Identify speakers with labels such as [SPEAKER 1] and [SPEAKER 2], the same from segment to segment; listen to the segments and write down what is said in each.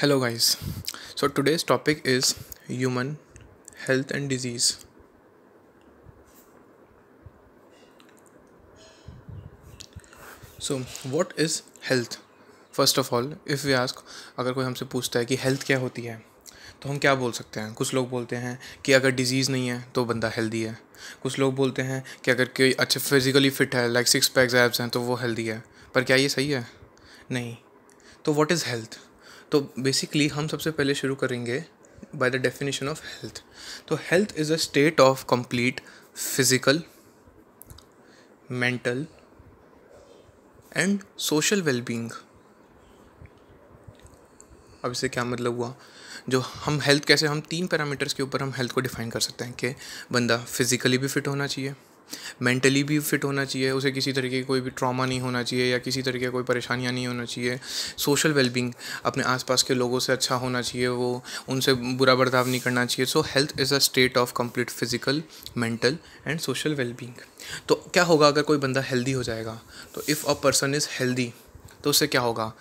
[SPEAKER 1] hello guys so today's topic is human health and disease so what is health first of all if we ask अगर कोई हमसे पूछता है कि health क्या होती है तो हम क्या बोल सकते हैं कुछ लोग बोलते हैं कि अगर डिजीज़ नहीं है तो बंदा हेल्दी है कुछ लोग बोलते हैं कि अगर कोई अच्छे फिजिकली फिट है लाइक सिक्स पैक्स एब्स हैं तो वो हेल्दी है पर क्या ये सही है नहीं तो व्हाट इज़ हेल्थ तो बेसिकली हम सबसे पहले शुरू करेंगे by the definition of health तो health is a state of complete physical mental and social wellbeing अब इससे क्या मतलब हुआ जो हम हेल्थ कैसे हम तीन पैरामीटर्स के ऊपर हम हेल्थ को डिफाइन कर सकते हैं कि बंदा फिज़िकली भी फिट होना चाहिए मेंटली भी फिट होना चाहिए उसे किसी तरीके की कोई भी ट्रॉमा नहीं होना चाहिए या किसी तरीके की कोई परेशानियाँ नहीं होना चाहिए सोशल वेलबींग अपने आसपास के लोगों से अच्छा होना चाहिए वो उनसे बुरा बर्ताव नहीं करना चाहिए so health is a state of complete physical mental and social wellbeing तो क्या होगा अगर कोई बंदा हेल्दी हो जाएगा तो if a person is healthy तो उससे क्या होगा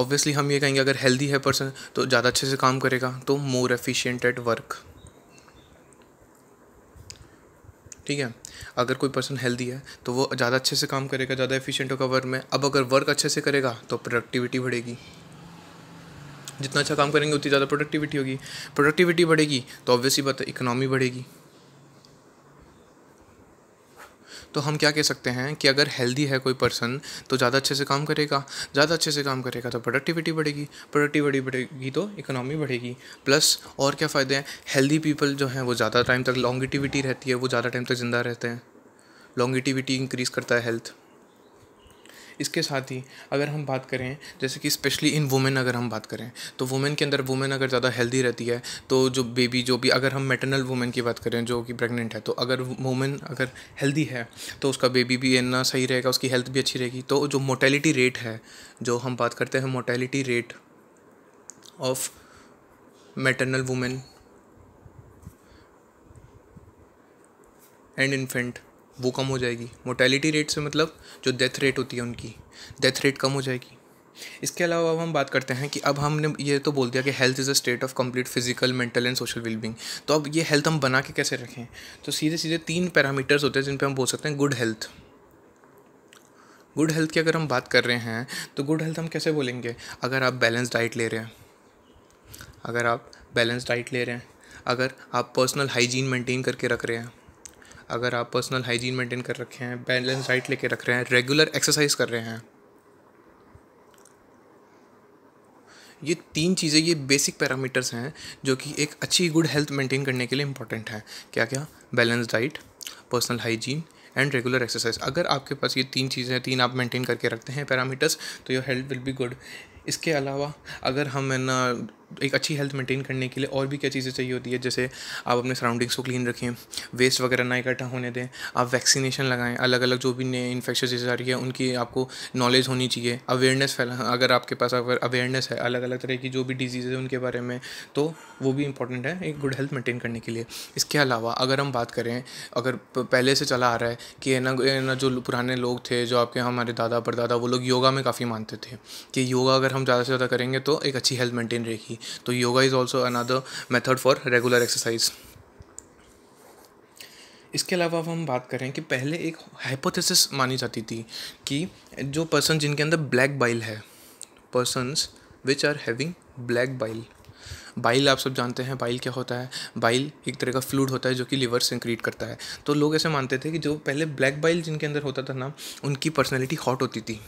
[SPEAKER 1] ऑब्वियसली हम ये कहेंगे अगर हेल्दी है पर्सन तो ज़्यादा अच्छे से काम करेगा तो मोर एफिशिएंट एट वर्क ठीक है अगर कोई पर्सन हेल्दी है तो वो ज़्यादा अच्छे से काम करेगा ज़्यादा एफिशिएंट होगा वर्क में अब अगर वर्क अच्छे से करेगा तो प्रोडक्टिविटी बढ़ेगी जितना अच्छा काम करेंगे उतनी ज़्यादा प्रोडक्टिविटी होगी प्रोडक्टिविटी बढ़ेगी तो ऑब्वियसली बात है इकनॉमी बढ़ेगी तो हम क्या कह सकते हैं कि अगर हेल्दी है कोई पर्सन तो ज़्यादा अच्छे से काम करेगा ज़्यादा अच्छे से काम करेगा तो प्रोडक्टिविटी बढ़ेगी प्रोडक्टिविटी बढ़ेगी तो इकोनॉमी बढ़ेगी प्लस और क्या फ़ायदे हैं हेल्दी पीपल जो हैं वो ज़्यादा टाइम तक लॉन्गिटिविटी रहती है वो ज़्यादा टाइम तक ज़िंदा रहते हैं लॉन्गिटिविटी इंक्रीज़ करता है हेल्थ इसके साथ ही अगर हम बात करें जैसे कि स्पेशली इन वुमेन अगर हम बात करें तो वुमेन के अंदर वुमेन अगर ज़्यादा हेल्दी रहती है तो जो बेबी जो भी अगर हम मेटरनल वुमेन की बात करें जो कि प्रेगनेंट है तो अगर वुमेन अगर हेल्दी है तो उसका बेबी भी इतना सही रहेगा उसकी हेल्थ भी अच्छी रहेगी तो जो मोटेलिटी रेट है जो हम बात करते हैं mortality rate of maternal women and infant वो कम हो जाएगी मोटेलिटी रेट से मतलब जो डेथ रेट होती है उनकी डेथ रेट कम हो जाएगी इसके अलावा अब हम बात करते हैं कि अब हमने ये तो बोल दिया कि health is a state of complete physical mental and social wellbeing तो अब ये हेल्थ हम बना के कैसे रखें तो सीधे सीधे तीन पैरामीटर्स होते हैं जिन पर हम बोल सकते हैं गुड हेल्थ गुड हेल्थ की अगर हम बात कर रहे हैं तो गुड हेल्थ हम कैसे बोलेंगे अगर आप बैलेंस डाइट ले रहे हैं अगर आप बैलेंस डाइट ले रहे हैं अगर आप पर्सनल हाइजीन मेंटेन करके रख रहे हैं अगर आप पर्सनल हाइजीन मेंटेन कर रखे हैं बैलेंस डाइट लेके रख रहे हैं रेगुलर एक्सरसाइज कर रहे हैं ये तीन चीज़ें ये बेसिक पैरामीटर्स हैं जो कि एक अच्छी गुड हेल्थ मेंटेन करने के लिए इंपॉर्टेंट है क्या क्या balance diet personal hygiene and regular exercise अगर आपके पास ये तीन चीज़ें तीन आप मेंटेन करके रखते हैं पैरामीटर्स तो your health will be good इसके अलावा अगर हम है ना एक अच्छी हेल्थ मेंटेन करने के लिए और भी क्या चीज़ें चाहिए होती है जैसे आप अपने सराउंडिंग्स को क्लीन रखें वेस्ट वगैरह ना इकट्ठा होने दें आप वैक्सीनेशन लगाएं अलग अलग जो भी नए इन्फेक्शन चीज़ें आ रही है उनकी आपको नॉलेज होनी चाहिए अवेयरनेस फैला अगर आपके पास अगर अवेयरनेस है अलग अलग तरह की जो भी डिजीज़ है उनके बारे में तो वो भी इंपॉर्टेंट है एक गुड हेल्थ मेंटेन करने के लिए इसके अलावा अगर हम बात करें अगर पहले से चला आ रहा है कि ना ना जो पुराने लोग थे जो आपके हमारे दादा परदादा वो लोग योगा में काफ़ी मानते थे कि योगा अगर हम ज़्यादा से ज़्यादा करेंगे तो एक अच्छी हेल्थ मेंटेन रहेगी की तो yoga is also another method for regular exercise इसके अलावा अब हम बात करें कि पहले एक हाइपोथेसिस मानी जाती थी कि जो पर्सन जिनके अंदर ब्लैक बाइल है persons which are having black bile bile आप सब जानते हैं बाइल क्या होता है बाइल एक तरह का फ्लूड होता है जो कि लिवर से क्रिएट करता है तो लोग ऐसे मानते थे कि जो पहले ब्लैक बाइल जिनके अंदर होता था ना उनकी पर्सनैलिटी हॉट होती थी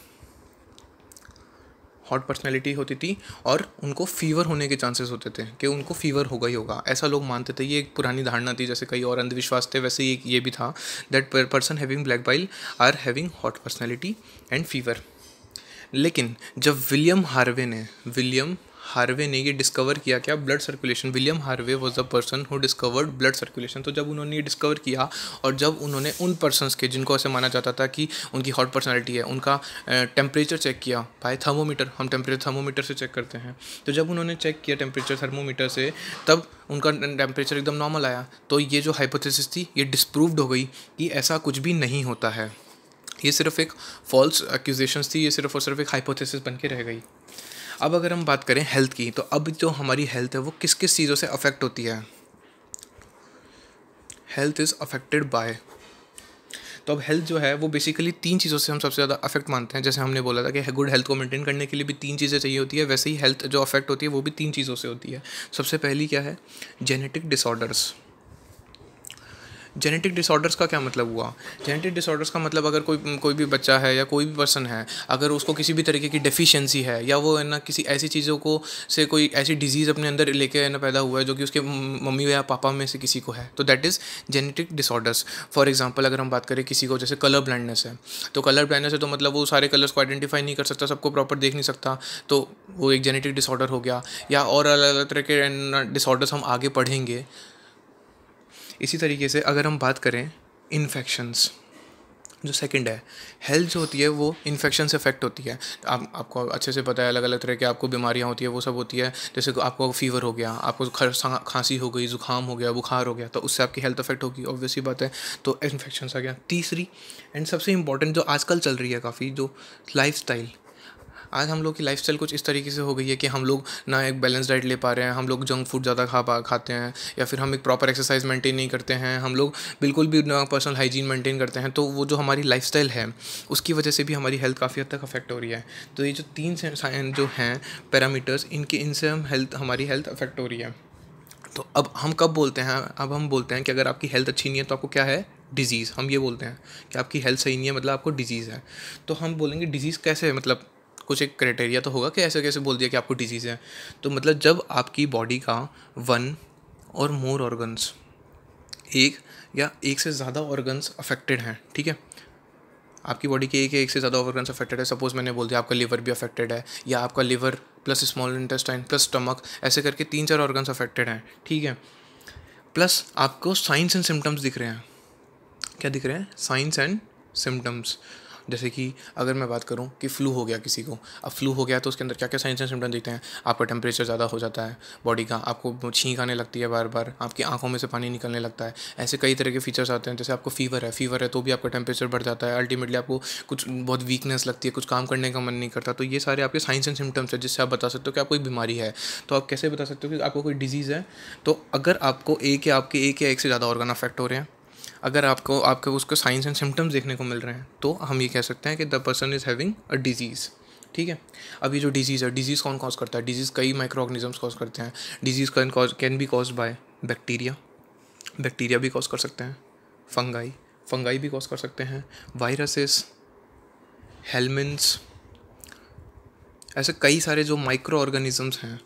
[SPEAKER 1] हॉट पर्सनैलिटी होती थी और उनको फीवर होने के चांसेस होते थे कि उनको फीवर होगा ही होगा ऐसा लोग मानते थे ये एक पुरानी धारणा थी जैसे कई और अंधविश्वास थे वैसे ये ये भी था that person having black bile are having hot personality and fever लेकिन जब विलियम हार्वे ने विलियम हार्वे ने ये डिस्कवर किया क्या blood circulation William Harvey was the person who discovered blood circulation तो जब उन्होंने ये डिस्कवर किया और जब उन्होंने उन पर्सनस के जिनको ऐसे माना जाता था कि उनकी हॉट पर्सनैलिटी है उनका टेम्परेचर चेक किया बाय थर्मोमीटर हम टेम्परेचर थर्मोमीटर से चेक करते हैं तो जब उन्होंने चेक किया टेम्परेचर थर्मोमीटर से तब उनका टेम्परेचर एकदम नॉर्मल आया तो ये जो हाइपोथेसिस थी ये डिस्प्रूव्ड हो गई कि ऐसा कुछ भी नहीं होता है ये सिर्फ एक फॉल्स एक्यूजेशंस थी ये सिर्फ और सिर्फ एक हाइपोथेसिस बन के रह गई अब अगर हम बात करें हेल्थ की तो अब जो हमारी हेल्थ है वो किस किस चीज़ों से अफेक्ट होती है हेल्थ इज़ अफेक्टेड बाय तो अब हेल्थ जो है वो बेसिकली तीन चीज़ों से हम सबसे ज़्यादा अफेक्ट मानते हैं जैसे हमने बोला था कि गुड हेल्थ को मेंटेन करने के लिए भी तीन चीज़ें चाहिए होती है वैसे ही हेल्थ जो अफेक्ट होती है वो भी तीन चीज़ों से होती है सबसे पहली क्या है जेनेटिक डिसऑर्डर्स जेनेटिक डिसऑर्डर्स का क्या मतलब हुआ जेनेटिक डिसऑर्डर्स का मतलब अगर कोई कोई भी बच्चा है या कोई भी पर्सन है अगर उसको किसी भी तरीके की डेफिशिएंसी है या वो है ना किसी ऐसी चीज़ों को से कोई ऐसी डिजीज़ अपने अंदर लेके है ना पैदा हुआ है जो कि उसके मम्मी या पापा में से किसी को है तो that is genetic disorders for example अगर हम बात करें किसी को जैसे कलर ब्लाइंडनेस है तो कलर ब्लाइंडनेस है तो मतलब वो सारे कलर्स को आइडेंटिफाई नहीं कर सकता सबको प्रॉपर देख नहीं सकता तो वो एक जेनेटिक डिसऑर्डर हो गया या और अलग अलग तरह के डिसऑर्डर्स हम आगे पढ़ेंगे इसी तरीके से अगर हम बात करें इन्फेक्शंस जो सेकंड है हेल्थ जो होती है वो इन्फेक्शन से अफेक्ट होती है आप आपको अच्छे से पता है अलग अलग तरह की आपको बीमारियाँ होती है वो सब होती है जैसे आपको फीवर हो गया आपको खांसी हो गई जुकाम हो गया बुखार हो गया तो उससे आपकी हेल्थ अफेक्ट होगी ऑब्वियसली बात है तो इन्फेक्शन आ गया तीसरी एंड सबसे इंपॉर्टेंट जो आजकल चल रही है काफ़ी जो लाइफ आज हम लोग की लाइफ कुछ इस तरीके से हो गई है कि हम लोग ना एक बैलेंस डाइट ले पा रहे हैं हम लोग जंक फूड ज़्यादा खा पा खाते हैं या फिर हम एक प्रॉपर एक्सरसाइज मेंटेन नहीं करते हैं हम लोग बिल्कुल भी ना पर्सनल हाइजीन मेंटेन करते हैं तो वो जो हमारी लाइफ है उसकी वजह से भी हमारी हेल्थ काफ़ी हद तक अफेक्ट हो रही है तो ये जो तीन साइन जो हैं पैरामीटर्स इनके इनसे हम हेल्थ हमारी हेल्थ अफेक्ट हो रही है तो अब हम कब बोलते हैं अब हम बोलते हैं कि अगर आपकी हेल्थ अच्छी नहीं है तो आपको क्या है डिज़ीज़ हम ये बोलते हैं कि आपकी हेल्थ सही नहीं है मतलब आपको डिज़ीज़ है तो हम बोलेंगे डिज़ीज़ कैसे है मतलब कुछ एक क्राइटेरिया तो होगा कि ऐसे कैसे बोल दिया कि आपको डिजीज़ है तो मतलब जब आपकी बॉडी का वन और मोर ऑर्गन्स एक या एक से ज़्यादा ऑर्गन्स अफेक्टेड हैं ठीक है आपकी बॉडी के एक एक से ज़्यादा ऑर्गन्स अफेक्टेड है सपोज़ मैंने बोल दिया आपका लीवर भी अफेक्टेड है या आपका liver plus small intestine plus stomach ऐसे करके तीन चार ऑर्गन्स अफेक्टेड हैं ठीक है प्लस आपको साइंस एंड सिम्टम्स दिख रहे हैं क्या दिख रहे हैं साइंस एंड सिम्टम्स जैसे कि अगर मैं बात करूँ कि फ़्लू हो गया किसी को अब फ्लू हो गया तो उसके अंदर क्या क्या साइंस एंड सिम्टम देखते हैं आपका टेम्परेचर ज़्यादा हो जाता है बॉडी का आपको छींक आने लगती है बार बार आपकी आंखों में से पानी निकलने लगता है ऐसे कई तरह के फीचर्स आते हैं जैसे आपको फीवर है फीवर है तो भी आपका टेम्परेचर बढ़ जाता है अल्टीमेटली आपको कुछ बहुत वीकनेस लगती है कुछ काम करने का मन नहीं करता तो ये सारे आपके साइंस एंड सिम्टम्स है जिससे आप बता सकते हो कि आपको कोई बीमारी है तो आप कैसे बता सकते हो कि आपको कोई डिजीज़ है तो अगर आपको एक या आपके एक या एक से ज़्यादा ऑर्गन अफेक्ट हो रहे हैं अगर आपको आपके उसको साइंस एंड सिम्टम्स देखने को मिल रहे हैं तो हम ये कह सकते हैं कि the person is having a disease ठीक है अभी जो डिजीज़ है डिजीज़ कौन कॉज करता है डिजीज़ कई माइक्रो ऑर्गेनिजम्स कॉज करते हैं disease can cause can be cause by bacteria bacteria भी कॉज कर सकते हैं फंगाई फंगाई भी कॉज कर सकते हैं वायरसेस हेलमेंट्स ऐसे कई सारे जो माइक्रो ऑर्गेनिजम्स हैं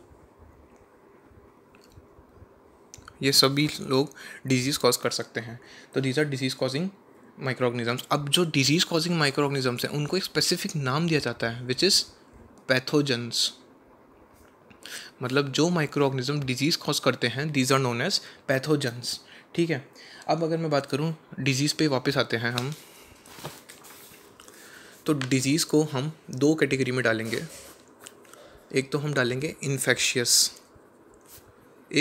[SPEAKER 1] ये सभी लोग डिजीज़ कॉज कर सकते हैं तो these are disease causing micro organisms अब जो डिजीज़ कॉजिंग माइक्रो ऑर्गेनिजम्स हैं उनको एक स्पेसिफिक नाम दिया जाता है विच इज़ पैथोजन्स मतलब जो माइक्रो ऑर्गेनिज्म डिजीज़ कॉज करते हैं these are known as pathogens ठीक है अब अगर मैं बात करूँ डिजीज़ पे वापस आते हैं हम तो डिजीज़ को हम दो कैटेगरी में डालेंगे एक तो हम डालेंगे इन्फेक्शियस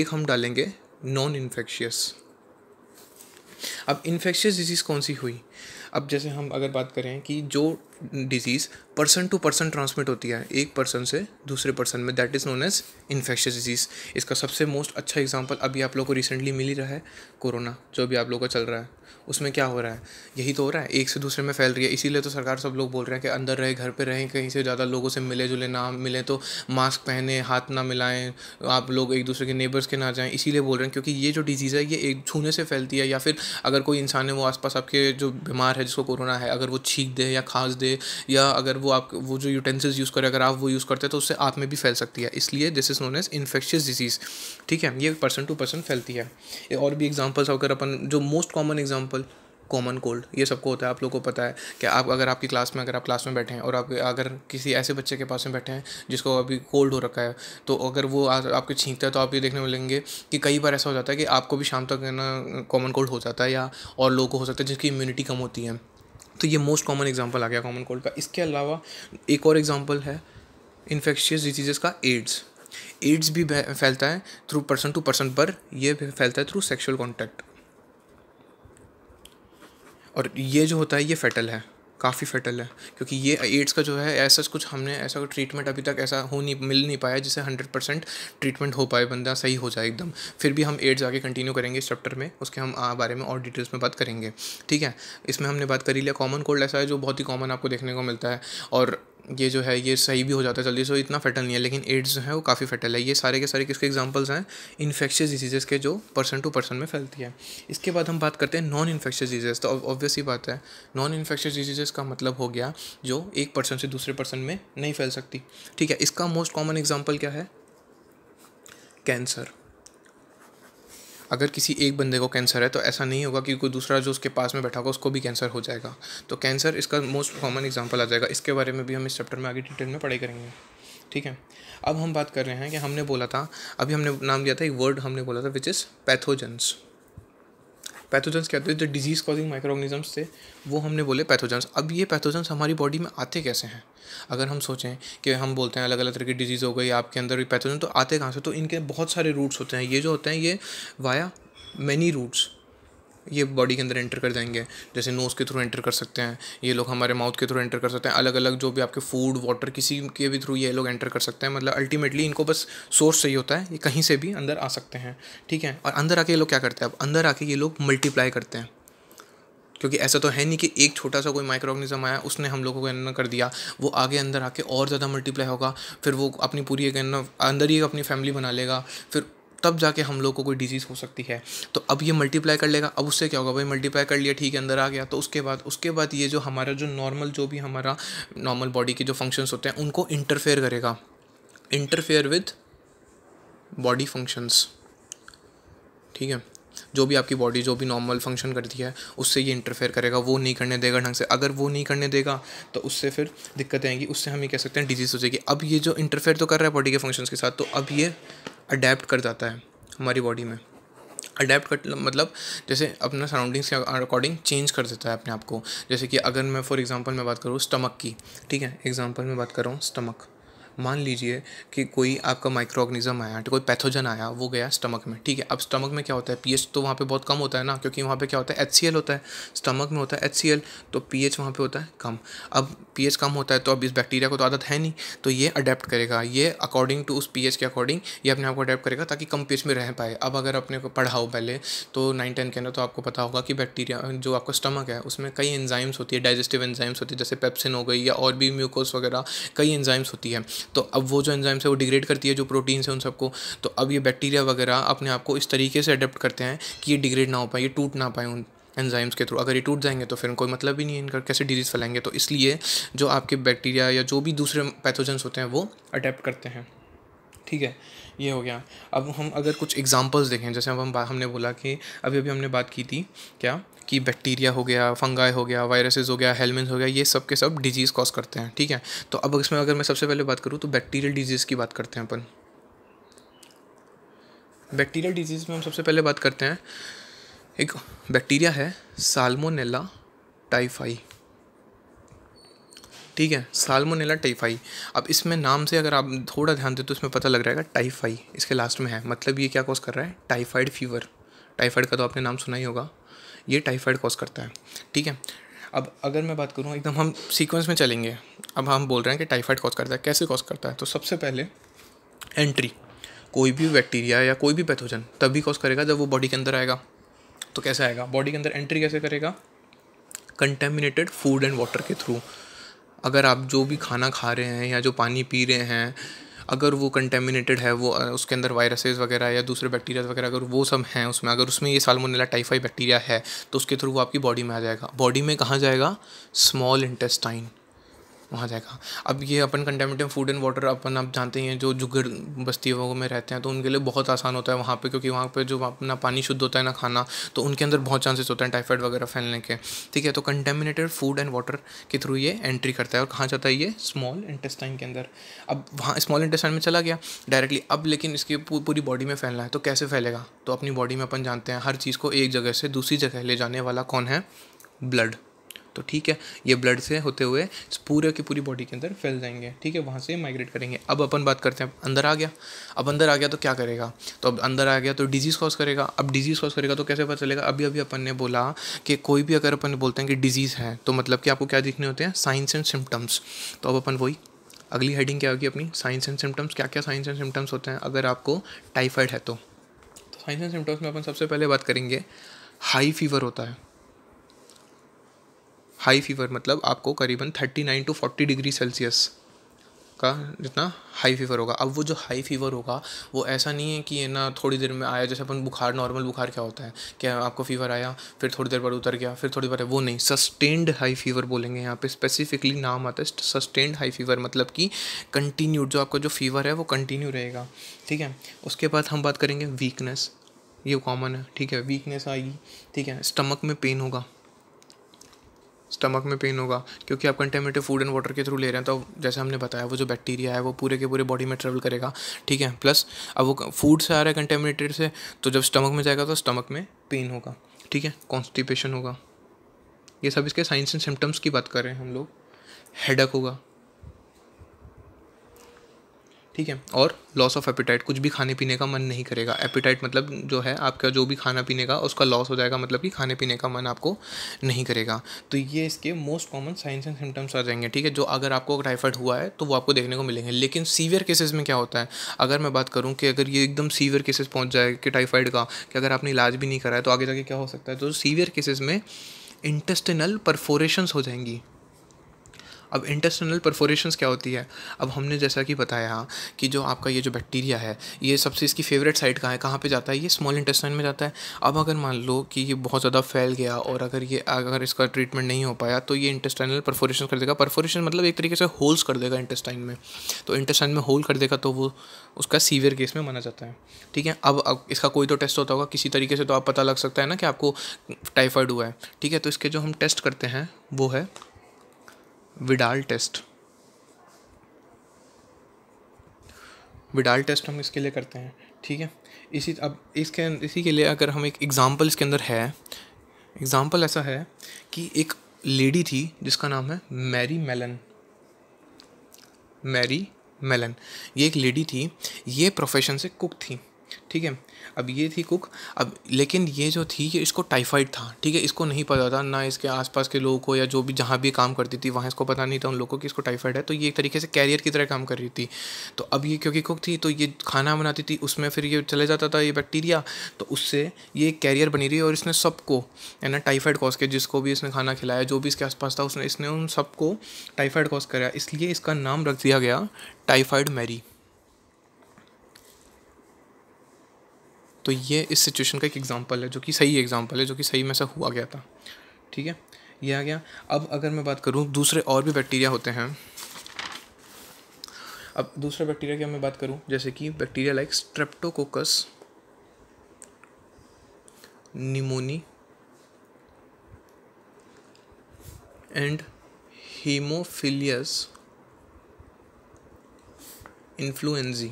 [SPEAKER 1] एक हम डालेंगे नॉन इन्फेक्शियस अब इन्फेक्शियस डिजीज़ कौन सी हुई अब जैसे हम अगर बात करें कि जो disease person to person transmit होती है एक पर्सन से दूसरे पर्सन में that is known as infectious disease इसका सबसे मोस्ट अच्छा एग्जाम्पल अभी आप लोग को रिसेंटली मिल ही रहा है कोरोना जो अभी आप लोग का चल रहा है उसमें क्या हो रहा है यही तो हो रहा है एक से दूसरे में फैल रही है इसीलिए तो सरकार सब लोग बोल रहे हैं कि अंदर रहे घर पर रहें कहीं से ज़्यादा लोगों से मिले जुले ना मिलें तो मास्क पहने हाथ ना मिलाएं आप लोग एक दूसरे के नेबर्स के ना जाएं इसीलिए बोल रहे हैं क्योंकि ये जो डिजीज़ है ये एक छूने से फैलती है या फिर अगर कोई इंसान है वो आसपास आपके जो बीमार है जिसको कोरोना है अगर वो छींक दे या खांस दे या अगर वो आप वो जो यूटेंसिल्स यूज़ करें अगर आप वो यूज़ करते हैं तो उससे आप में भी फैल सकती है इसलिए this is known as infectious disease ठीक है ये पर्सन टू पर्सन फैलती है और भी एग्जाम्पल्स अगर अपन जो most common example common cold ये सबको होता है आप लोग को पता है कि आप अगर आपकी क्लास में अगर आप क्लास में बैठे हैं और आप अगर किसी ऐसे बच्चे के पास में बैठे हैं जिसको अभी कोल्ड हो रखा है तो अगर वो आ, आपको छींकता है तो आप ये देखने मिलेंगे कि कई बार ऐसा हो जाता है कि आपको भी शाम तक ना कॉमन कोल्ड हो जाता है या और लोगों को हो सकता है जिसकी इम्यूनिटी कम होती है तो ये मोस्ट कॉमन एग्जाम्पल आ गया कॉमन कोल्ड का इसके अलावा एक और एग्जाम्पल है इन्फेक्शियस डिजीज़ का एड्स एड्स भी फैलता है थ्रू पर्सन टू पर्सन पर यह फैलता है थ्रू सेक्शुअल कॉन्टैक्ट और ये जो होता है ये फेटल है काफ़ी फेटल है क्योंकि ये एड्स का जो है ऐसा कुछ हमने ऐसा कोई ट्रीटमेंट अभी तक ऐसा हो नहीं मिल नहीं पाया जिससे हंड्रेड परसेंट ट्रीटमेंट हो पाए बंदा सही हो जाए एकदम फिर भी हम एड्स आगे कंटिन्यू करेंगे इस चैप्टर में उसके हम आ, बारे में और डिटेल्स में बात करेंगे ठीक है इसमें हमने बात करी लिया कॉमन कोल्ड ऐसा है जो बहुत ही कॉमन आपको देखने को मिलता है और ये जो है ये सही भी हो जाता है जल्दी से इतना फैटल नहीं है लेकिन एड्स जो है वो काफ़ी फैटल है ये सारे के सारे किसके एग्जाम्पल्स हैं इन्फेक्शियस डिजीजेस के जो पर्सन टू पर्सन में फैलती है इसके बाद हम बात करते हैं नॉन इन्फेक्शियस डिजीज़ तो ऑब्वियस ही बात है नॉन इन्फेक्शियस डिजीजेस का मतलब हो गया जो एक पर्सन से दूसरे पर्सन में नहीं फैल सकती ठीक है इसका मोस्ट कॉमन एग्जाम्पल क्या है कैंसर अगर किसी एक बंदे को कैंसर है तो ऐसा नहीं होगा कि कोई दूसरा जो उसके पास में बैठा होगा उसको भी कैंसर हो जाएगा तो कैंसर इसका मोस्ट कॉमन एग्जाम्पल आ जाएगा इसके बारे में भी हम इस चैप्टर में आगे डिटेल में पढ़ाई करेंगे ठीक है अब हम बात कर रहे हैं कि हमने बोला था अभी हमने नाम दिया था एक वर्ड हमने बोला था विच इज़ पैथोजेंस पैथोजेंस कहते हैं जो डिजीज़ कॉजिंग माइक्रो ऑर्गेनिजम्स थे वो हमने बोले पैथोजेंस अब ये पैथोजेंस हमारी बॉडी में आते कैसे हैं अगर हम सोचें कि हम बोलते हैं अलग अलग तरह की डिजीज़ हो गई आपके अंदर भी पैथोजन तो आते कहाँ से तो इनके बहुत सारे रूट्स होते हैं ये जो होते हैं ये वाया मैनी रूट्स ये बॉडी के अंदर एंटर कर जाएंगे जैसे नोज़ के थ्रू एंटर कर सकते हैं ये लोग हमारे माउथ के थ्रू एंटर कर सकते हैं अलग अलग जो भी आपके फूड वाटर किसी के भी थ्रू ये लोग एंटर कर सकते हैं मतलब अल्टीमेटली इनको बस सोर्स सही होता है ये कहीं से भी अंदर आ सकते हैं ठीक है और अंदर आके ये लोग क्या करते हैं अब अंदर आके ये लोग मल्टीप्लाई करते हैं क्योंकि ऐसा तो है नहीं कि एक छोटा सा कोई माइक्रो ऑर्गेनिज्म आया उसने हम लोगों को गन्ना कर दिया वो आगे अंदर आके और ज़्यादा मल्टीप्लाई होगा फिर वो अपनी पूरी गन्ना अंदर ही अपनी फैमिली बना लेगा फिर तब जाके हम लोग को कोई डिजीज़ हो सकती है तो अब ये मल्टीप्लाई कर लेगा अब उससे क्या होगा भाई मल्टीप्लाई कर लिया ठीक है अंदर आ गया तो उसके बाद उसके बाद ये जो हमारा जो नॉर्मल जो भी हमारा नॉर्मल बॉडी के जो फंक्शंस होते हैं उनको इंटरफेयर करेगा इंटरफेयर विद बॉडी फंक्शंस ठीक है जो भी आपकी बॉडी जो भी नॉर्मल फंक्शन करती है उससे ये इंटरफेयर करेगा वो नहीं करने देगा ढंग से अगर वो नहीं करने देगा तो उससे फिर दिक्कतें आएंगी उससे हम ये कह सकते हैं डिजीज़ हो जाएगी अब ये जो इंटरफेयर तो कर रहा है बॉडी के फंक्शंस के साथ तो अब ये अडेप्ट कर जाता है हमारी बॉडी में अडेप्ट कर मतलब जैसे अपना सराउंडिंग्स के अकॉर्डिंग चेंज कर देता है अपने आप को जैसे कि अगर मैं फॉर एग्जांपल मैं बात करूँ स्टमक की ठीक है एग्जांपल मैं बात कर रहा हूँ स्टमक मान लीजिए कि कोई आपका माइक्रो ऑर्गनिज्म आया कोई पैथोजन आया वो गया स्टमक में ठीक है अब स्टमक में क्या होता है पीएच तो वहाँ पे बहुत कम होता है ना क्योंकि वहाँ पे क्या होता है एच होता है स्टमक में होता है एच तो पीएच वहाँ पे होता है कम अब पीएच कम होता है तो अब इस बैक्टीरिया को तो आदत है नहीं तो ये अडेप्ट करेगा ये अकॉर्डिंग टू उस पीएच के अकॉर्डिंग ये अपने आप को अडेप्ट करेगा ताकि कम पीएच में रह पाए अब अगर अपने को पढ़ाओ पहले तो नाइन टेन के अंदर तो आपको पता होगा कि बैक्टीरिया जो आपका स्टमक है उसमें कई एंजाइम्स होती है डाइजेस्टिव एंजाइम्स होती है जैसे पेप्सिन हो गई या और भी म्यूकोस वगैरह कई एंजाइम्स होती है तो अब वो जो एंजाइम्स है वो डिग्रेड करती है जो प्रोटीन्स हैं उन सबको तो अब ये बैक्टीरिया वगैरह अपने आप को इस तरीके से अडेप्ट करते हैं कि ये डिग्रेड ना हो पाए ये टूट ना पाए उन एंजाइम्स के थ्रू अगर ये टूट जाएंगे तो फिर कोई मतलब ही नहीं है इनका कैसे डिजीज़ फैलाएंगे तो इसलिए जो आपके बैक्टीरिया या जो भी दूसरे पैथोजेंस होते हैं वो अडेप्ट करते हैं ठीक है ये हो गया अब हम अगर कुछ एग्जांपल्स देखें जैसे अब हम हमने बोला कि अभी अभी हमने बात की थी क्या कि बैक्टीरिया हो गया फंगाई हो गया वायरसेस हो गया हेलमेंस हो गया ये सब के सब डिजीज़ कॉज करते हैं ठीक है तो अब इसमें अगर मैं सबसे पहले बात करूँ तो बैक्टीरियल डिजीज़ की बात करते हैं अपन बैक्टीरियल डिजीज़ में हम सबसे पहले बात करते हैं एक बैक्टीरिया है साल्मोनेला टाइफाई ठीक है साल्मोनेला टाइफाई अब इसमें नाम से अगर आप थोड़ा ध्यान दें तो इसमें पता लग रहेगा टाइफाई इसके लास्ट में है मतलब ये क्या कॉज कर रहा है टाइफाइड फीवर टाइफाइड का तो आपने नाम सुना ही होगा ये टाइफाइड कॉज करता है ठीक है अब अगर मैं बात करूँ एकदम हम सीक्वेंस में चलेंगे अब हम बोल रहे हैं कि टाइफाइड कॉज करता है कैसे कॉज करता है तो सबसे पहले एंट्री कोई भी बैक्टीरिया या कोई भी पैथोजन तभी कॉज करेगा जब वो बॉडी के अंदर आएगा तो कैसे आएगा बॉडी के अंदर एंट्री कैसे करेगा कंटेमिनेटेड फूड एंड वाटर के थ्रू अगर आप जो भी खाना खा रहे हैं या जो पानी पी रहे हैं अगर वो कंटेमिनेटेड है वो उसके अंदर वायरसेस वगैरह या दूसरे बैक्टीरियाज वगैरह अगर वो सब हैं उसमें अगर उसमें ये सालमोनेला टाइफाइड बैक्टीरिया है तो उसके थ्रू वो आपकी बॉडी में आ जाएगा बॉडी में कहाँ जाएगा स्मॉल इंटेस्टाइन वहाँ जाएगा अब ये अपन कंटेमेटिव फूड एंड वाटर अपन आप जानते हैं जो बस्ती बस्तियों में रहते हैं तो उनके लिए बहुत आसान होता है वहाँ पर क्योंकि वहाँ पर जो अपना पानी शुद्ध होता है ना खाना तो उनके अंदर बहुत चांसेस होते हैं टाइफाइड वगैरह फैलने के ठीक है तो कंटेमिनेटेड फूड एंड वाटर के थ्रू ये एंट्री करता है और कहाँ जाता है ये स्मॉल इंटेस्टाइन के अंदर अब वहाँ स्मॉल इंटेस्टाइन में चला गया डायरेक्टली अब लेकिन इसकी पूरी बॉडी में फैलना है तो कैसे फैलेगा तो अपनी बॉडी में अपन जानते हैं हर चीज़ को एक जगह से दूसरी जगह ले जाने वाला कौन है ब्लड तो ठीक है ये ब्लड से होते हुए पूरे की पूरी बॉडी के अंदर फैल जाएंगे ठीक है वहाँ से माइग्रेट करेंगे अब अपन बात करते हैं अंदर आ गया अब अंदर आ गया तो क्या करेगा तो अब अंदर आ गया तो डिजीज़ कॉज करेगा अब डिजीज़ कॉज करेगा तो कैसे पता चलेगा अभी अभी अपन ने बोला कि कोई भी अगर अपन बोलते हैं कि डिजीज़ है तो मतलब कि आपको क्या दिखने होते हैं साइंस एंड सिम्टम्स तो अब अपन वही अगली हेडिंग क्या होगी अपनी साइंस एंड सिम्टम्स क्या क्या साइंस एंड सिम्टम्स होते हैं अगर आपको टाइफाइड है तो साइंस एंड सिम्टम्स में अपन सबसे पहले बात करेंगे हाई फीवर होता है हाई फीवर मतलब आपको करीबन thirty nine to forty degree Celsius का जितना हाई फीवर होगा अब वो जो हाई फीवर होगा वो ऐसा नहीं है कि है ना थोड़ी देर में आया जैसे अपन बुखार नॉर्मल बुखार क्या होता है क्या आपको फीवर आया फिर थोड़ी देर बाद उतर गया फिर थोड़ी देर वो नहीं सस्टेंड हाई फीवर बोलेंगे यहाँ पे स्पेसिफिकली नाम आता है सस्टेंड हाई फीवर मतलब कि कंटिन्यू जो आपका जो फीवर है वो कंटिन्यू रहेगा ठीक है उसके बाद हम बात करेंगे वीकनेस ये कॉमन है ठीक है वीकनेस आएगी ठीक है स्टमक में पेन होगा स्टमक में पेन होगा क्योंकि आप कंटेमिनेटेड फूड एंड वाटर के थ्रू ले रहे हैं तो जैसे हमने बताया वो जो बैक्टीरिया है वो पूरे के पूरे बॉडी में ट्रेवल करेगा ठीक है प्लस अब वो फूड से आ रहा है कंटेमिनेटेड से तो जब स्टमक में जाएगा तो स्टमक में पेन होगा ठीक है कॉन्स्टिपेशन होगा ये सब इसके साइंस एंड सिम्टम्स की बात कर रहे हैं हम लोग हेडक होगा ठीक है और लॉस ऑफ एपिटाइट कुछ भी खाने पीने का मन नहीं करेगा एपिटाइट मतलब जो है आपका जो भी खाना पीने का उसका लॉस हो जाएगा मतलब कि खाने पीने का मन आपको नहीं करेगा तो ये इसके most common science and symptoms आ जाएंगे ठीक है जो अगर आपको टाइफाइड हुआ है तो वो आपको देखने को मिलेंगे लेकिन सीवियर केसेस में क्या होता है अगर मैं बात करूँ कि अगर ये एकदम सीवियर केसेस पहुँच जाए कि टाइफाइड का कि अगर आपने इलाज भी नहीं कराया तो आगे जाके क्या हो सकता है तो सीवियर केसेस में इंटेस्टिनल परफोरेशंस हो जाएंगी अब इंटेस्टनल परफोरेशंस क्या होती है अब हमने जैसा कि बताया कि जो आपका ये जो बैक्टीरिया है ये सबसे इसकी फेवरेट साइड कहाँ है कहाँ पर जाता है ये स्मॉल इंटेस्टाइन में जाता है अब अगर मान लो कि ये बहुत ज़्यादा फैल गया और अगर ये अगर इसका ट्रीटमेंट नहीं हो पाया तो ये इंटेस्टाइनल परफोरेशन कर देगा परफोरेशन मतलब एक तरीके से होल्स कर देगा इंटेस्टाइन में तो इंटेस्टाइन में होल कर देगा तो वो उसका सीवियर केस में माना जाता है ठीक है अब, अब इसका कोई तो टेस्ट होता होगा किसी तरीके से तो आप पता लग सकता है ना कि आपको टाइफाइड हुआ है ठीक है तो इसके जो हम टेस्ट करते हैं वो है विडाल टेस्ट विडाल टेस्ट हम इसके लिए करते हैं ठीक है इसी अब इसके इसी के लिए अगर हम एक एग्ज़ाम्पल इसके अंदर है एग्ज़ाम्पल ऐसा है कि एक लेडी थी जिसका नाम है मैरी मेलन मैरी मेलन ये एक लेडी थी ये प्रोफेशन से कुक थी ठीक है अब ये थी कुक अब लेकिन ये जो थी ये इसको टाइफाइड था ठीक है इसको नहीं पता था ना इसके आसपास के लोगों को या जो भी जहाँ भी काम करती थी वहाँ इसको पता नहीं था उन लोगों को कि इसको टाइफाइड है तो ये एक तरीके से कैरियर की तरह काम कर रही थी तो अब ये क्योंकि कुक थी तो ये खाना बनाती थी उसमें फिर ये चले जाता था ये बैक्टीरिया तो उससे ये कैरियर बनी रही और इसने सबको है ना टाइफाइड कॉज के जिसको भी इसने खाना खिलाया जो भी इसके आसपास था उसने इसने उन सबको टाइफाइड कॉज कराया इसलिए इसका नाम रख दिया गया टाइफाइड मैरी तो ये इस सिचुएशन का एक एग्ज़ाम्पल है जो कि सही एग्ज़ाम्पल है जो कि सही में ऐसा हुआ गया था ठीक है ये आ गया अब अगर मैं बात करूँ दूसरे और भी बैक्टीरिया होते हैं अब दूसरे बैक्टीरिया की मैं बात करूँ जैसे कि bacteria like streptococcus pneumoniae and haemophilus influenzae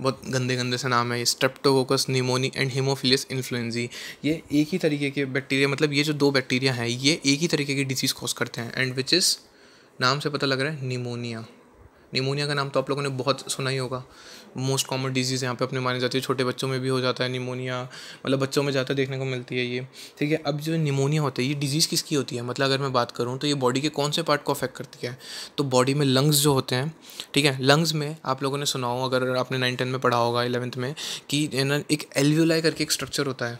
[SPEAKER 1] बहुत गंदे गंदे से नाम है streptococcus pneumoniae and haemophilus influenzae ये एक ही तरीके के बैक्टीरिया मतलब ये जो दो बैक्टीरिया हैं ये एक ही तरीके की डिजीज़ कॉज करते हैं एंड विच इज़ नाम से पता लग रहा है निमोनिया निमोनिया का नाम तो आप लोगों ने बहुत सुना ही होगा मोस्ट कॉमन डिजीज़ यहाँ पे अपने मानी जाती है छोटे बच्चों में भी हो जाता है निमोनिया मतलब बच्चों में ज़्यादा देखने को मिलती है ये ठीक है अब जो निमोनिया होता है ये डिजीज़ किसकी होती है मतलब अगर मैं बात करूँ तो ये बॉडी के कौन से पार्ट को अफेक्ट करती है तो बॉडी में लंग्स जो होते हैं ठीक है लंग्स में आप लोगों ने सुना हो अगर आपने नाइन टेन में पढ़ा होगा इलेवंथ में कि एक एलव्यूलाई करके एक स्ट्रक्चर होता है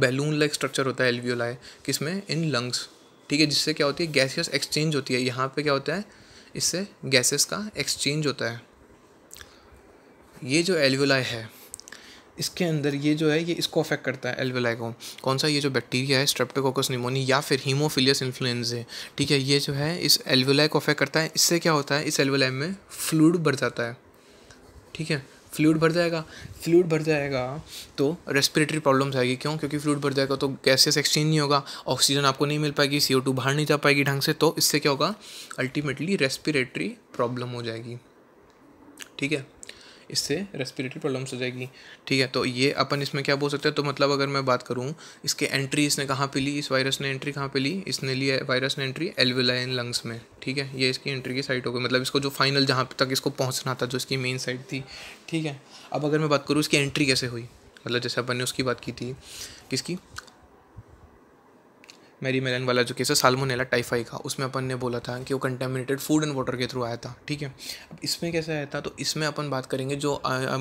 [SPEAKER 1] बैलून लाइक स्ट्रक्चर होता है एलव्यूलाई किसमें इन लंग्स ठीक है जिससे क्या होती है गैसियस एक्सचेंज होती है यहाँ पे क्या होता है इससे गैसेस का एक्सचेंज होता है ये जो एल्वोलाई है इसके अंदर ये जो है ये इसको अफेक्ट करता है एल्वेलाई को कौन सा ये जो बैक्टीरिया है स्ट्रेप्टोकोकस निमोनी या फिर हीमोफिलियस इन्फ्लुएंजे ठीक है ये जो है इस एल्वेलाई को अफेक्ट करता है इससे क्या होता है इस एलवेलाई में फ्लूड बढ़ जाता है ठीक है फ्लूड भर जाएगा फ्लूड भर जाएगा तो रेस्पिरेटरी प्रॉब्लम्स आएगी क्यों क्योंकि फ्लूड भर जाएगा तो गैसेस एक्सचेंज नहीं होगा ऑक्सीजन आपको नहीं मिल पाएगी सी बाहर नहीं जा पाएगी ढंग से तो इससे क्या होगा अल्टीमेटली रेस्पिरेटरी प्रॉब्लम हो जाएगी ठीक है इससे रेस्पिरेटरी प्रॉब्लम्स हो जाएगी ठीक है तो ये अपन इसमें क्या बोल सकते हैं तो मतलब अगर मैं बात करूँ इसके एंट्री इसने कहाँ पे ली इस वायरस ने एंट्री कहाँ पे ली इसने लिए वायरस ने एंट्री एलविलाइन लंग्स में ठीक है ये इसकी एंट्री की साइट हो गई मतलब इसको जो फाइनल जहाँ तक इसको पहुँचना था जो इसकी मेन साइट थी ठीक है अब अगर मैं बात करूँ इसकी एंट्री कैसे हुई मतलब जैसे अपन ने उसकी बात की थी किसकी मेरी मेलन वाला जो केस है सालमोनेला टाइफाई का उसमें अपन ने बोला था कि वो कंटेमिनेटेड फूड एंड वाटर के थ्रू आया था ठीक है अब इसमें कैसे आया था तो इसमें अपन बात करेंगे जो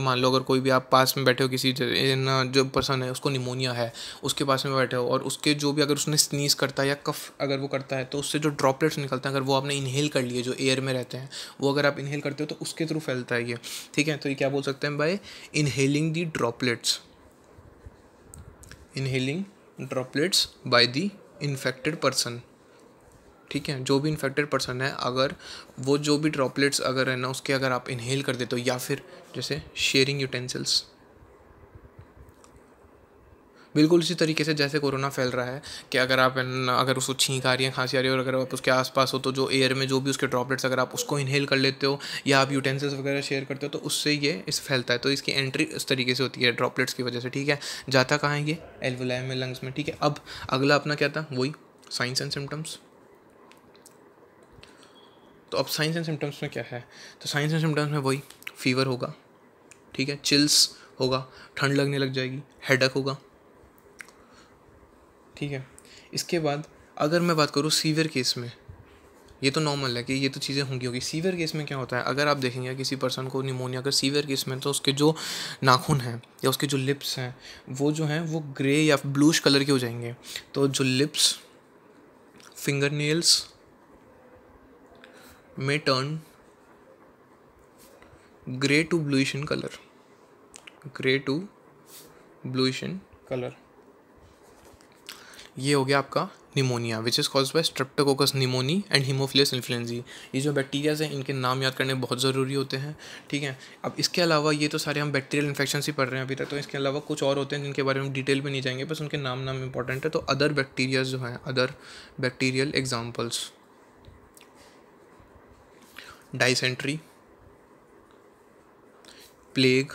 [SPEAKER 1] मान लो अगर कोई भी आप पास में बैठे हो किसी जो पर्सन है उसको निमोनिया है उसके पास में बैठे हो और उसके जो भी अगर उसने स्नीस करता है या कफ अगर वो करता है तो उससे जो ड्रॉपलेट्स निकलते हैं अगर वो आपने इनहेल कर लिए जो एयर में रहते हैं वो अगर आप इनहेल करते हो तो उसके थ्रू फैलता है ये ठीक है तो ये क्या बोल सकते हैं by inhaling the droplets inhaling droplets by the infected person ठीक है जो भी इन्फेक्टेड पर्सन है अगर वो जो भी ड्रॉपलेट्स अगर है ना उसके अगर आप इनहेल कर देते हो या फिर जैसे शेयरिंग यूटेंसिल्स बिल्कुल उसी तरीके से जैसे कोरोना फैल रहा है कि अगर आप अगर उसको छींक आ रही है खांसी आ रही है और अगर आप उसके आसपास हो तो जो एयर में जो भी उसके ड्रॉपलेट्स अगर आप उसको इनहेल कर लेते हो या आप यूटेंसिल्स वगैरह शेयर करते हो तो उससे ये इस फैलता है तो इसकी एंट्री इस तरीके से होती है ड्रॉपलेट्स की वजह से ठीक है जाता कहाँ है ये एलवोलाय में लंग्स में ठीक है अब अगला अपना क्या था वही साइंस एंड सिम्टम्स तो अब साइंस एंड सिम्टम्स में क्या है तो साइंस एंड सिम्टम्स में वही फीवर होगा ठीक है चिल्स होगा ठंड लगने लग जाएगी हेडक होगा ठीक है इसके बाद अगर मैं बात करूँ सीवियर केस में ये तो नॉर्मल है कि ये तो चीज़ें होंगी होगी सीवियर केस में क्या होता है अगर आप देखेंगे किसी पर्सन को निमोनिया अगर सीवियर केस में तो उसके जो नाखून हैं या उसके जो लिप्स हैं वो जो हैं वो ग्रे या ब्लूश कलर के हो जाएंगे तो जो लिप्स फिंगर नेल्स में turn grey to bluish in colour grey to bluish in colour ये हो गया आपका pneumonia which is cause by streptococcus pneumoniae and haemophilus influenzae ये जो बैक्टीरियाज हैं इनके नाम याद करने बहुत ज़रूरी होते हैं ठीक है अब इसके अलावा ये तो सारे हम बैक्टीरियल इन्फेक्शन ही पढ़ रहे हैं अभी तक तो इसके अलावा कुछ और होते हैं जिनके बारे में डिटेल में नहीं जाएंगे बस उनके नाम नाम इंपॉर्टेंट है तो अदर बैक्टीरियाज जो हैं other bacterial examples dysentery plague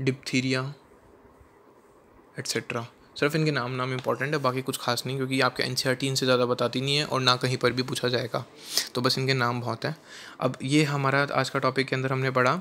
[SPEAKER 1] diphtheria etcetera सिर्फ इनके नाम नाम इंपॉर्टेंट है बाकी कुछ खास नहीं क्योंकि आपके एन इनसे ज़्यादा बताती नहीं है और ना कहीं पर भी पूछा जाएगा तो बस इनके नाम बहुत हैं अब ये हमारा आज का टॉपिक के अंदर हमने पढ़ा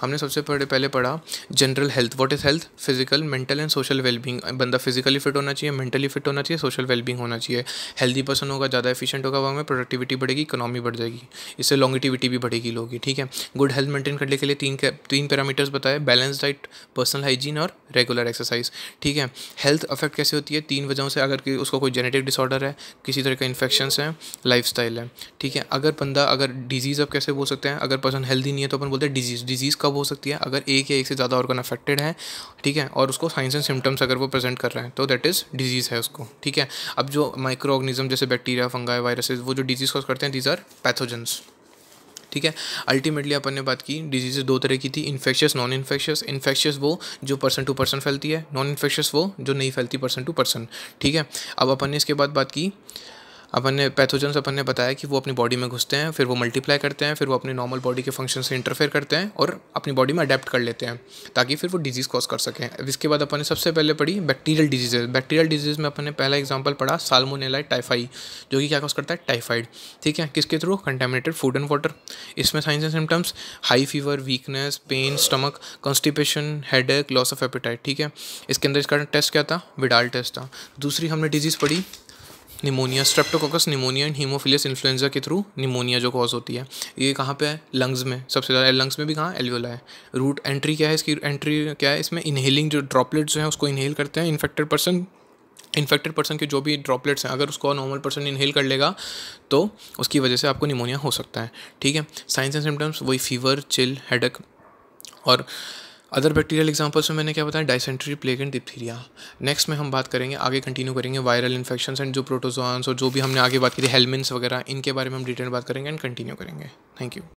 [SPEAKER 1] हमने सबसे पहले पहले पढ़ा general health what is health physical mental and social wellbeing बंदा फिजिकली फिट होना चाहिए मेंटली फिट होना चाहिए सोशल वेलबींग होना चाहिए हेल्दी पर्सन होगा ज़्यादा एफिशिएंट होगा वहाँ में प्रोडक्टिविटी बढ़ेगी इकोनॉमी बढ़ जाएगी इससे लॉन्गिटिविटी भी बढ़ेगी लोगों की ठीक है गुड हेल्थ मेंटेन करने के लिए तीन तीन पैरामीटर्स बताए बैलेंस डाइट पर्सनल हाइजीन और रेगुलर एक्सरसाइज ठीक है हेल्थ अफेक्ट कैसे होती है तीन वजहों से अगर उसको कोई जेनेटिक डिसऑर्डर है किसी तरह का इन्फेक्शन है लाइफ है ठीक है अगर बंदा अगर डिजीज़ अब कैसे बोल सकते हैं अगर पर्सन हेल्दी नहीं है तो अपन बोलते हैं डिजीज़ डिजीज़ कब हो सकती है अगर एक या एक से ज़्यादा ऑर्गन अफेक्टेड है ठीक है और उसको साइंस एंड सिम्टम्स अगर वो प्रेजेंट कर रहे हैं तो दैट इज़ डिजीज़ है उसको ठीक है अब जो माइक्रो ऑर्गनिज्म जैसे बैक्टीरिया फंगाई वायरसेज वो जो डिजीज़ कॉज करते हैं दीज आर पैथोजेंस ठीक है अल्टीमेटली अपन ने बात की डिजीज़ दो तरह की थी इन्फेक्शियस नॉन इन्फेक्शियस इन्फेक्शियस वो जो पर्सन टू पर्सन फैलती है नॉन इन्फेक्शियस वो जो नहीं फैलती पर्सन टू पर्सन ठीक है अब अपन ने इसके बाद बात की अपन ने पैथोजेंस अपन ने बताया कि वो अपनी बॉडी में घुसते हैं फिर वो मल्टीप्लाई करते हैं फिर वो अपने नॉर्मल बॉडी के फंक्शन से इंटरफेयर करते हैं और अपनी बॉडी में अडेप्ट कर लेते हैं ताकि फिर वो डिजीज़ कॉज कर सकें अब इसके बाद अपन ने सबसे पहले पढ़ी बैक्टीरियल डिजीजेज बैक्टीरियल डिजीज़ में अपन ने पहला एग्जाम्पल पढ़ा सालमोनेला टाइफाई जो कि क्या कॉज करता है टाइफाइड ठीक है किसके through contaminated food and water इसमें science and symptoms high fever weakness pain stomach constipation head loss of appetite ठीक है इसके अंदर इसका टेस्ट क्या था विडाल टेस्ट था दूसरी हमने डिजीज़ पढ़ी pneumonia streptococcus pneumonia and haemophilus influenza के थ्रू निमोनिया जो कॉज होती है ये कहाँ पे है लंग्स में सबसे ज़्यादा लंग्स में भी कहाँ एल्वियोला है रूट एंट्री क्या है इसकी एंट्री क्या है इसमें इनहेलिंग जो ड्रॉपलेट्स जो है उसको इनहेल करते हैं इन्फेक्टेड पर्सन इन्फेक्टेड पर्सन के जो भी ड्रॉपलेट्स हैं अगर उसको नॉर्मल पर्सन इनहेल कर लेगा तो उसकी वजह से आपको निमोनिया हो सकता है ठीक है साइंस एंड सिम्टम्स वही फीवर चिल हेडक और अदर बैक्टीरियल एग्जाम्पल्स में मैंने क्या बताया dysentery plague and diphtheria next में हम बात करेंगे आगे कंटिन्यू करेंगे वायरल इन्फेक्शन एंड जो प्रोटोजोन्स और जो भी हमने आगे बात की थी हेलमिन्स वगैरह इनके बारे में हम डिटेल बात करेंगे एंड कंटिन्यू करेंगे थैंक यू